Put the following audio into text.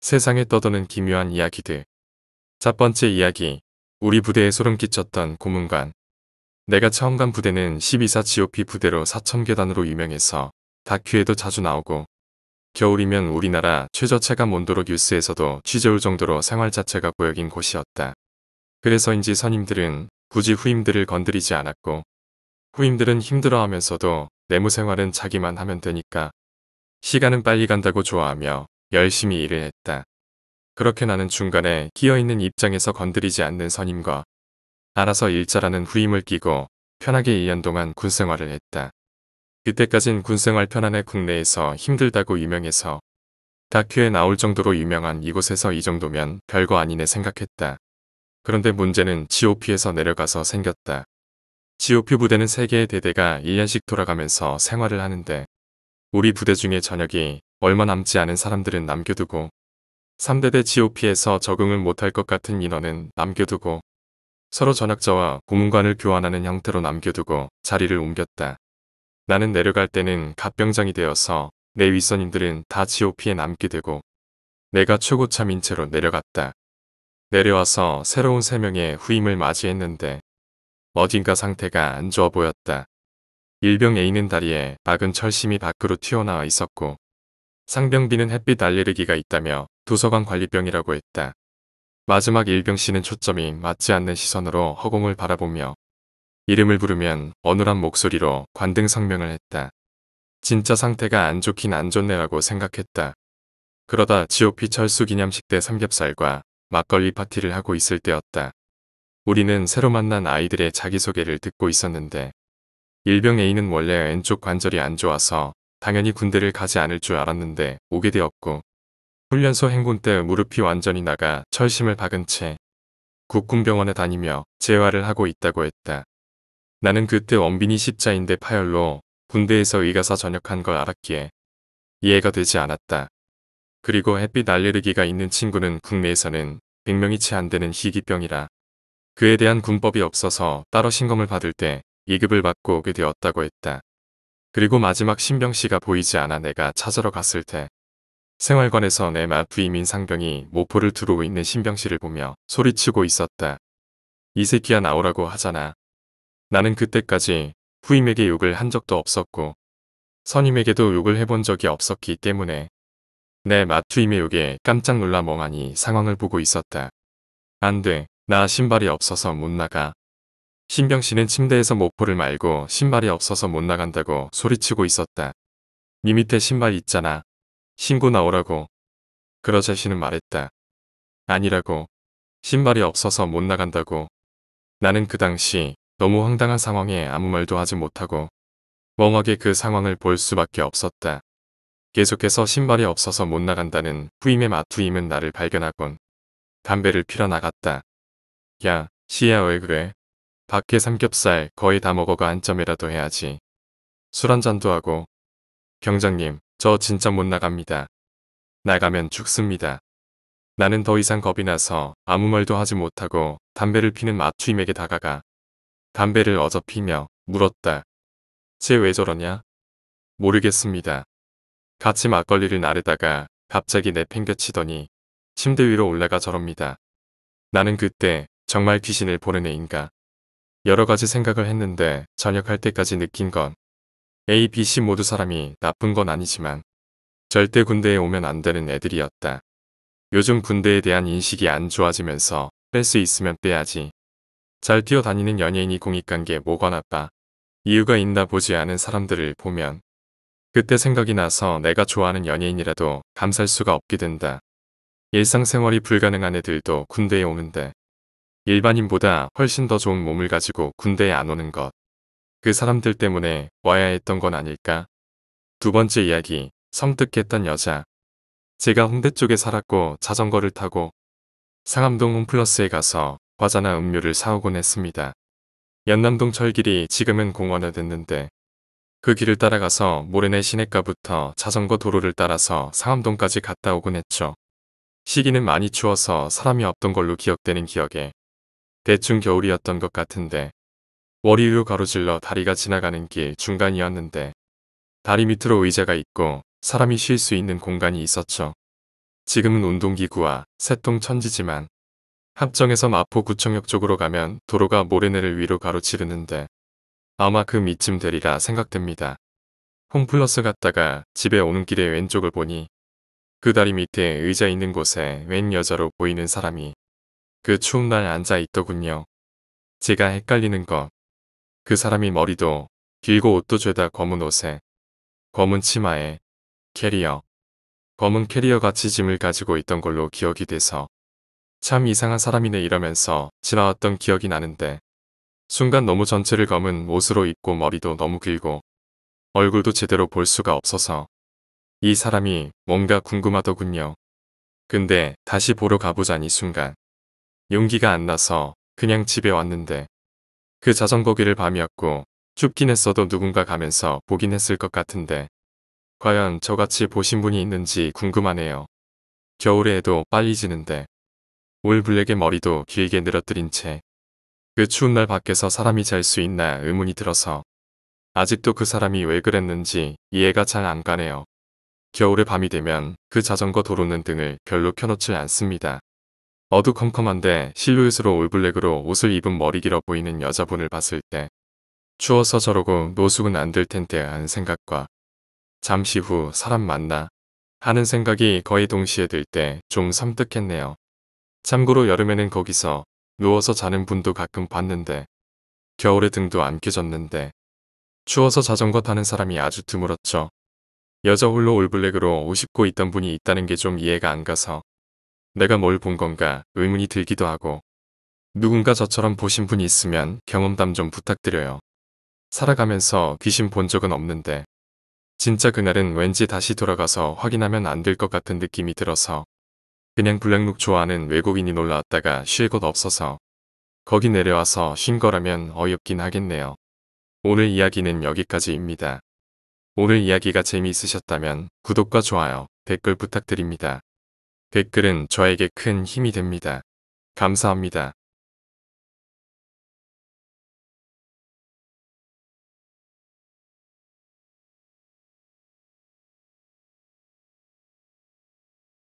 세상에 떠도는 기묘한 이야기들. 첫 번째 이야기. 우리 부대에 소름 끼쳤던 고문관. 내가 처음 간 부대는 12사 GOP 부대로 사천계단으로 유명해서 다큐에도 자주 나오고 겨울이면 우리나라 최저체감 온도로 뉴스에서도 취재올 정도로 생활 자체가 고역인 곳이었다. 그래서인지 선임들은 굳이 후임들을 건드리지 않았고 후임들은 힘들어하면서도 내무생활은 자기만 하면 되니까 시간은 빨리 간다고 좋아하며 열심히 일을 했다. 그렇게 나는 중간에 끼어있는 입장에서 건드리지 않는 선임과 알아서 일자라는 후임을 끼고 편하게 2년 동안 군생활을 했다. 그때까진 군생활 편안해 국내에서 힘들다고 유명해서 다큐에 나올 정도로 유명한 이곳에서 이 정도면 별거 아니네 생각했다. 그런데 문제는 GOP에서 내려가서 생겼다. GOP 부대는 세개의 대대가 1년씩 돌아가면서 생활을 하는데 우리 부대 중에 저녁이 얼마 남지 않은 사람들은 남겨두고 3대대 GOP에서 적응을 못할 것 같은 인원은 남겨두고 서로 전학자와 고문관을 교환하는 형태로 남겨두고 자리를 옮겼다. 나는 내려갈 때는 갑병장이 되어서 내 윗선인들은 다 GOP에 남게 되고 내가 최고참인채로 내려갔다. 내려와서 새로운 세명의 후임을 맞이했는데 어딘가 상태가 안 좋아 보였다. 일병 A는 다리에 막은 철심이 밖으로 튀어나와 있었고 상병비는 햇빛 알레르기가 있다며 도서관 관리병이라고 했다. 마지막 일병씨는 초점이 맞지 않는 시선으로 허공을 바라보며 이름을 부르면 어눌한 목소리로 관등 성명을 했다. 진짜 상태가 안 좋긴 안 좋네라고 생각했다. 그러다 GOP 철수 기념식 때 삼겹살과 막걸리 파티를 하고 있을 때였다. 우리는 새로 만난 아이들의 자기소개를 듣고 있었는데 일병 A는 원래 왼쪽 관절이 안 좋아서 당연히 군대를 가지 않을 줄 알았는데 오게 되었고 훈련소 행군 때 무릎이 완전히 나가 철심을 박은 채 국군병원에 다니며 재활을 하고 있다고 했다. 나는 그때 원빈이 십자인대 파열로 군대에서 의가사 전역한 걸 알았기에 이해가 되지 않았다. 그리고 햇빛 알레르기가 있는 친구는 국내에서는 100명이 채 안 되는 희귀병이라 그에 대한 군법이 없어서 따로 신검을 받을 때 2급을 받고 오게 되었다고 했다. 그리고 마지막 신병씨가 보이지 않아 내가 찾으러 갔을 때 생활관에서 내 마부임인 상병이 모포를 두르고 있는 신병씨를 보며 소리치고 있었다. 이 새끼야 나오라고 하잖아. 나는 그때까지 후임에게 욕을 한 적도 없었고 선임에게도 욕을 해본 적이 없었기 때문에 내 마투임의 욕에 깜짝 놀라 멍하니 상황을 보고 있었다. 안 돼. 나 신발이 없어서 못 나가. 신병 씨는 침대에서 목포를 말고 신발이 없어서 못 나간다고 소리치고 있었다. 니 밑에 신발 있잖아. 신고 나오라고. 그러자 씨는 말했다. 아니라고. 신발이 없어서 못 나간다고. 나는 그 당시 너무 황당한 상황에 아무 말도 하지 못하고 멍하게 그 상황을 볼 수밖에 없었다. 계속해서 신발이 없어서 못 나간다는 후임의 마투임은 나를 발견하곤 담배를 피러 나갔다. 야, 시야 왜 그래? 밖에 삼겹살 거의 다 먹어가 한점이라도 해야지. 술 한잔도 하고. 경장님, 저 진짜 못 나갑니다. 나가면 죽습니다. 나는 더 이상 겁이 나서 아무 말도 하지 못하고 담배를 피는 마추임에게 다가가 담배를 어저 피며 물었다. 쟤 왜 저러냐? 모르겠습니다. 같이 막걸리를 나르다가 갑자기 내팽겨치더니 침대 위로 올라가 저럽니다. 나는 그때 정말 귀신을 보는 애인가 여러 가지 생각을 했는데 전역할 때까지 느낀 건 A, B, C 모두 사람이 나쁜 건 아니지만 절대 군대에 오면 안 되는 애들이었다. 요즘 군대에 대한 인식이 안 좋아지면서 뺄 수 있으면 빼야지. 잘 뛰어다니는 연예인이 공익관계 뭐가 나빠. 이유가 있나 보지 않은 사람들을 보면 그때 생각이 나서 내가 좋아하는 연예인이라도 감쌀 수가 없게 된다. 일상생활이 불가능한 애들도 군대에 오는데 일반인보다 훨씬 더 좋은 몸을 가지고 군대에 안 오는 것. 그 사람들 때문에 와야 했던 건 아닐까? 두 번째 이야기, 성뜩했던 여자. 제가 홍대 쪽에 살았고 자전거를 타고 상암동 홈플러스에 가서 과자나 음료를 사오곤 했습니다. 연남동 철길이 지금은 공원에 됐는데 그 길을 따라가서 모래내 시내가부터 자전거 도로를 따라서 상암동까지 갔다 오곤 했죠. 시기는 많이 추워서 사람이 없던 걸로 기억되는 기억에 대충 겨울이었던 것 같은데 머리로 가로질러 다리가 지나가는 길 중간이었는데 다리 밑으로 의자가 있고 사람이 쉴 수 있는 공간이 있었죠. 지금은 운동기구와 새통 천지지만 합정에서 마포구청역 쪽으로 가면 도로가 모래내를 위로 가로지르는데 아마 그 밑쯤 되리라 생각됩니다. 홈플러스 갔다가 집에 오는 길에 왼쪽을 보니 그 다리 밑에 의자 있는 곳에 웬 여자로 보이는 사람이 그 추운 날 앉아 있더군요. 제가 헷갈리는 것. 그 사람이 머리도 길고 옷도 죄다 검은 옷에 검은 치마에 캐리어 검은 캐리어 같이 짐을 가지고 있던 걸로 기억이 돼서 참 이상한 사람이네 이러면서 지나왔던 기억이 나는데 순간 너무 전체를 검은 옷으로 입고 머리도 너무 길고 얼굴도 제대로 볼 수가 없어서 이 사람이 뭔가 궁금하더군요. 근데 다시 보러 가보자니 순간 용기가 안 나서 그냥 집에 왔는데 그 자전거 길을 밤이었고 춥긴 했어도 누군가 가면서 보긴 했을 것 같은데 과연 저같이 보신 분이 있는지 궁금하네요. 겨울에도 빨리 지는데 올 블랙의 머리도 길게 늘어뜨린 채 그 추운 날 밖에서 사람이 잘 수 있나 의문이 들어서 아직도 그 사람이 왜 그랬는지 이해가 잘 안 가네요. 겨울에 밤이 되면 그 자전거 도로는 등을 별로 켜놓질 않습니다. 어두컴컴한데 실루엣으로 올블랙으로 옷을 입은 머리 길어 보이는 여자분을 봤을 때 추워서 저러고 노숙은 안 될 텐데 하는 생각과 잠시 후 사람 만나 하는 생각이 거의 동시에 들 때 좀 섬뜩했네요. 참고로 여름에는 거기서 누워서 자는 분도 가끔 봤는데 겨울에 등도 안 껴졌는데 추워서 자전거 타는 사람이 아주 드물었죠. 여자 홀로 올블랙으로 옷 입고 있던 분이 있다는 게 좀 이해가 안 가서 내가 뭘 본 건가 의문이 들기도 하고 누군가 저처럼 보신 분이 있으면 경험담 좀 부탁드려요. 살아가면서 귀신 본 적은 없는데 진짜 그날은 왠지 다시 돌아가서 확인하면 안 될 것 같은 느낌이 들어서 그냥 블랙룩 좋아하는 외국인이 놀러왔다가 쉴 곳 없어서 거기 내려와서 쉰 거라면 어이없긴 하겠네요. 오늘 이야기는 여기까지입니다. 오늘 이야기가 재미있으셨다면 구독과 좋아요, 댓글 부탁드립니다. 댓글은 저에게 큰 힘이 됩니다. 감사합니다.